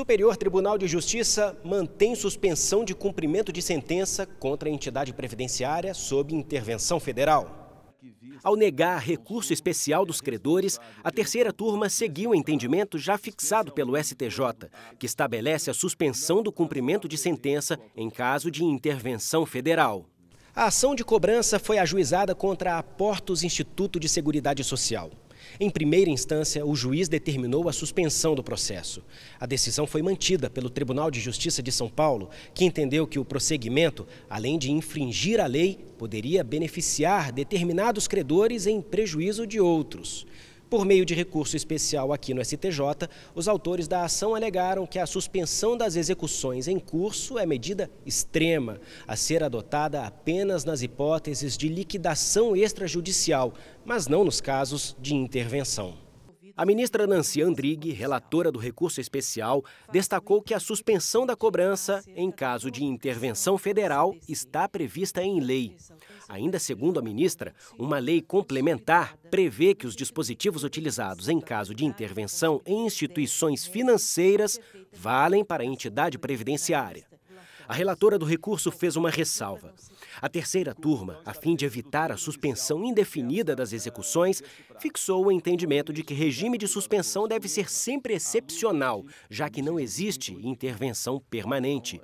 Superior Tribunal de Justiça mantém suspensão de cumprimento de sentença contra a entidade previdenciária sob intervenção federal. Ao negar recurso especial dos credores, a terceira turma seguiu o entendimento já fixado pelo STJ, que estabelece a suspensão do cumprimento de sentença em caso de intervenção federal. A ação de cobrança foi ajuizada contra a Portos Instituto de Seguridade Social. Em primeira instância, o juiz determinou a suspensão do processo. A decisão foi mantida pelo Tribunal de Justiça de São Paulo, que entendeu que o prosseguimento, além de infringir a lei, poderia beneficiar determinados credores em prejuízo de outros. Por meio de recurso especial aqui no STJ, os autores da ação alegaram que a suspensão das execuções em curso é medida extrema, a ser adotada apenas nas hipóteses de liquidação extrajudicial, mas não nos casos de intervenção. A ministra Nancy Andrighi, relatora do recurso especial, destacou que a suspensão da cobrança, em caso de intervenção federal, está prevista em lei. Ainda segundo a ministra, uma lei complementar prevê que os dispositivos utilizados em caso de intervenção em instituições financeiras valem para a entidade previdenciária. A relatora do recurso fez uma ressalva. A terceira turma, a fim de evitar a suspensão indefinida das execuções, fixou o entendimento de que regime de suspensão deve ser sempre excepcional, já que não existe intervenção permanente.